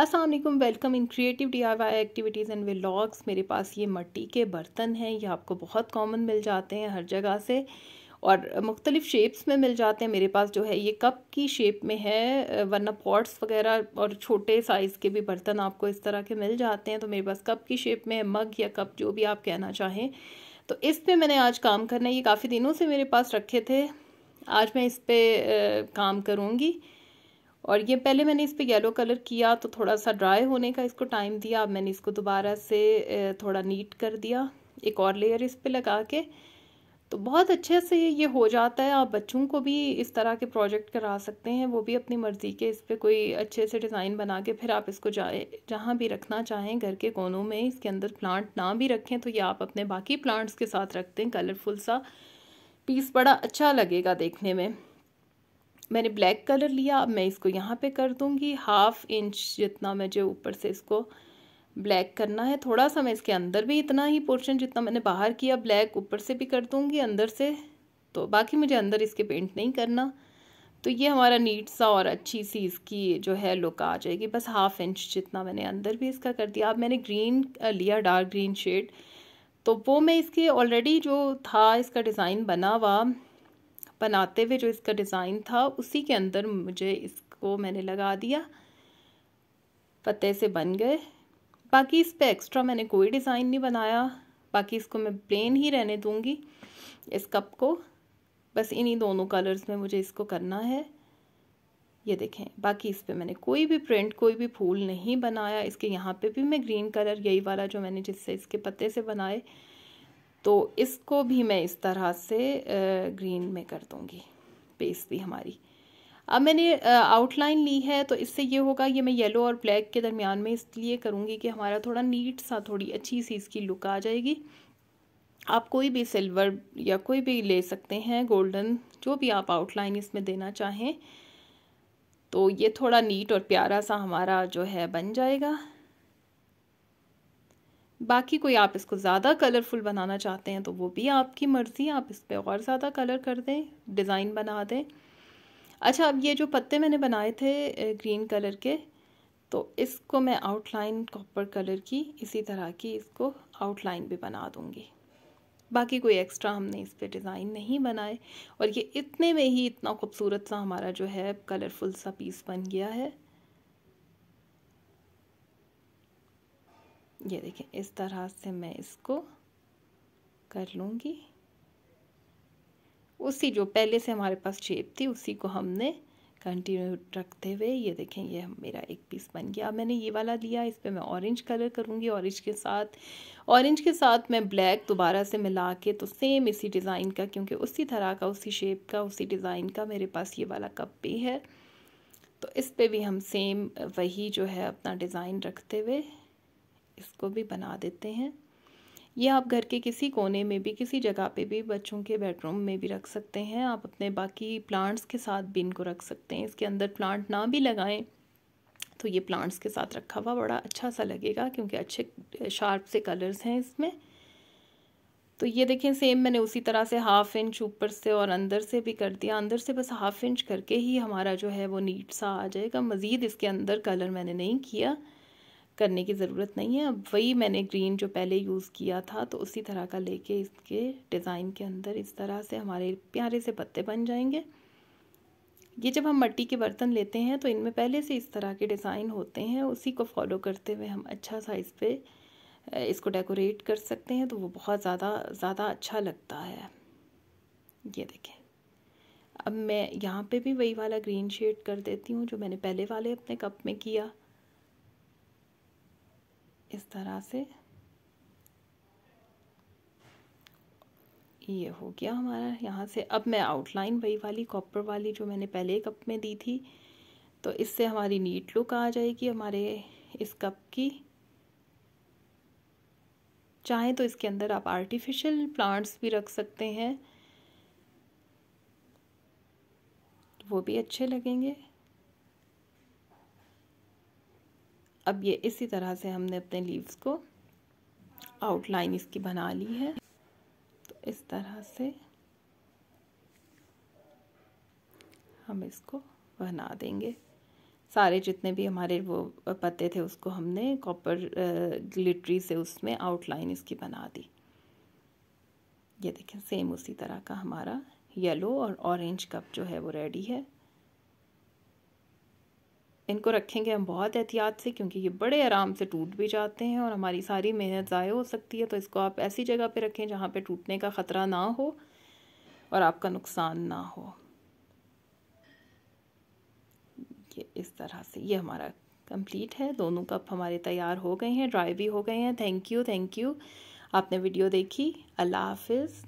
Aslam welcome in creative D Y activities and vlogs मेरे पास ये मट्टी के बर्तन हैं ये आपको बहुत कॉमन मिल जाते हैं हर जगह से और मुख्तलिफ़ शेप्स में मिल जाते हैं मेरे पास जो है ये कप की शेप में है वरना पॉट्स वगैरह और छोटे साइज़ के भी बर्तन आपको इस तरह के मिल जाते हैं तो मेरे पास कप की शेप में है मग या कप जो भी आप कहना चाहें तो इस पर मैंने आज काम करना है ये काफ़ी दिनों से मेरे पास रखे थे आज मैं इस पर काम करूँगी और ये पहले मैंने इस पे येलो कलर किया तो थोड़ा सा ड्राई होने का इसको टाइम दिया अब मैंने इसको दोबारा से थोड़ा नीट कर दिया एक और लेयर इस पर लगा के तो बहुत अच्छे से ये हो जाता है आप बच्चों को भी इस तरह के प्रोजेक्ट करा सकते हैं वो भी अपनी मर्ज़ी के इस पर कोई अच्छे से डिज़ाइन बना के फिर आप इसको जाए जहाँ भी रखना चाहें घर के कोनों में इसके अंदर प्लांट ना भी रखें तो ये आप अपने बाकी प्लांट्स के साथ रखते हैं कलरफुल सा पीस बड़ा अच्छा लगेगा देखने में मैंने ब्लैक कलर लिया अब मैं इसको यहाँ पे कर दूँगी हाफ इंच जितना मुझे ऊपर से इसको ब्लैक करना है थोड़ा सा मैं इसके अंदर भी इतना ही पोर्शन जितना मैंने बाहर किया ब्लैक ऊपर से भी कर दूँगी अंदर से तो बाकी मुझे अंदर इसके पेंट नहीं करना तो ये हमारा नीट सा और अच्छी सी इसकी जो है लुक आ जाएगी बस हाफ इंच जितना मैंने अंदर भी इसका कर दिया अब मैंने ग्रीन लिया डार्क ग्रीन शेड तो वो मैं इसके ऑलरेडी जो था इसका डिज़ाइन बना हुआ बनाते हुए जो इसका डिज़ाइन था उसी के अंदर मुझे इसको मैंने लगा दिया पत्ते से बन गए बाकी इस पर एक्स्ट्रा मैंने कोई डिज़ाइन नहीं बनाया बाकी इसको मैं प्लेन ही रहने दूंगी इस कप को बस इन्हीं दोनों कलर्स में मुझे इसको करना है ये देखें बाकी इस पर मैंने कोई भी प्रिंट कोई भी फूल नहीं बनाया इसके यहाँ पे भी मैं ग्रीन कलर यही वाला जो मैंने जिससे इसके पत्ते से बनाए तो इसको भी मैं इस तरह से ग्रीन में कर दूँगी पेस्ट भी हमारी अब मैंने आउटलाइन ली है तो इससे ये होगा ये मैं येलो और ब्लैक के दरमियान में इसलिए करूँगी कि हमारा थोड़ा नीट सा थोड़ी अच्छी सी इसकी लुक आ जाएगी आप कोई भी सिल्वर या कोई भी ले सकते हैं गोल्डन जो भी आप आउटलाइन इसमें देना चाहें तो ये थोड़ा नीट और प्यारा सा हमारा जो है बन जाएगा बाकी कोई आप इसको ज़्यादा कलरफुल बनाना चाहते हैं तो वो भी आपकी मर्ज़ी आप इस पर और ज़्यादा कलर कर दें डिज़ाइन बना दें अच्छा अब ये जो पत्ते मैंने बनाए थे ग्रीन कलर के तो इसको मैं आउटलाइन कॉपर कलर की इसी तरह की इसको आउटलाइन भी बना दूँगी बाकी कोई एक्स्ट्रा हमने इस पर डिज़ाइन नहीं बनाए और ये इतने में ही इतना खूबसूरत सा हमारा जो है कलरफुल सा पीस बन गया है ये देखें इस तरह से मैं इसको कर लूँगी उसी जो पहले से हमारे पास शेप थी उसी को हमने कंटिन्यू रखते हुए ये देखें ये मेरा एक पीस बन गया मैंने ये वाला लिया इस पर मैं ऑरेंज कलर करूँगी ऑरेंज के साथ ऑरेंज के साथ मैं ब्लैक दोबारा से मिला के तो सेम इसी डिज़ाइन का क्योंकि उसी तरह का उसी शेप का उसी डिज़ाइन का मेरे पास ये वाला कप भी है तो इस पर भी हम सेम वही जो है अपना डिज़ाइन रखते हुए इसको भी बना देते हैं ये आप घर के किसी कोने में भी किसी जगह पे भी बच्चों के बेडरूम में भी रख सकते हैं आप अपने बाकी प्लांट्स के साथ भी इनको रख सकते हैं इसके अंदर प्लांट ना भी लगाएं तो ये प्लांट्स के साथ रखा हुआ बड़ा अच्छा सा लगेगा क्योंकि अच्छे शार्प से कलर्स हैं इसमें तो ये देखें सेम मैंने उसी तरह से हाफ इंच ऊपर से और अंदर से भी कर दिया अंदर से बस हाफ इंच करके ही हमारा जो है वो नीट सा आ जाएगा मज़ीद इसके अंदर कलर मैंने नहीं किया करने की ज़रूरत नहीं है अब वही मैंने ग्रीन जो पहले यूज़ किया था तो उसी तरह का लेके इसके डिज़ाइन के अंदर इस तरह से हमारे प्यारे से पत्ते बन जाएंगे ये जब हम मट्टी के बर्तन लेते हैं तो इनमें पहले से इस तरह के डिज़ाइन होते हैं उसी को फॉलो करते हुए हम अच्छा साइज़ पे इसको डेकोरेट कर सकते हैं तो वो बहुत ज़्यादा ज़्यादा अच्छा लगता है ये देखें अब मैं यहाँ पे भी वही वाला ग्रीन शेड कर देती हूँ जो मैंने पहले वाले अपने कप में किया इस तरह से ये हो गया हमारा यहाँ से अब मैं आउटलाइन वही वाली कॉपर वाली जो मैंने पहले कप में दी थी तो इससे हमारी नीट लुक आ जाएगी हमारे इस कप की चाहें तो इसके अंदर आप आर्टिफिशियल प्लांट्स भी रख सकते हैं वो भी अच्छे लगेंगे अब ये इसी तरह से हमने अपने लीव्स को आउटलाइन इसकी बना ली है तो इस तरह से हम इसको बना देंगे सारे जितने भी हमारे वो पत्ते थे उसको हमने कॉपर ग्लिटरी से उसमें आउटलाइन इसकी बना दी ये देखें सेम उसी तरह का हमारा येलो और ऑरेंज कप जो है वो रेडी है इनको रखेंगे हम बहुत एहतियात से क्योंकि ये बड़े आराम से टूट भी जाते हैं और हमारी सारी मेहनत ज़ाय हो सकती है तो इसको आप ऐसी जगह पे रखें जहाँ पे टूटने का ख़तरा ना हो और आपका नुकसान ना हो ये इस तरह से ये हमारा कंप्लीट है दोनों कप हमारे तैयार हो गए हैं ड्राई भी हो गए हैं थैंक यू थैंक यू आपने वीडियो देखी अल्लाह हाफिज़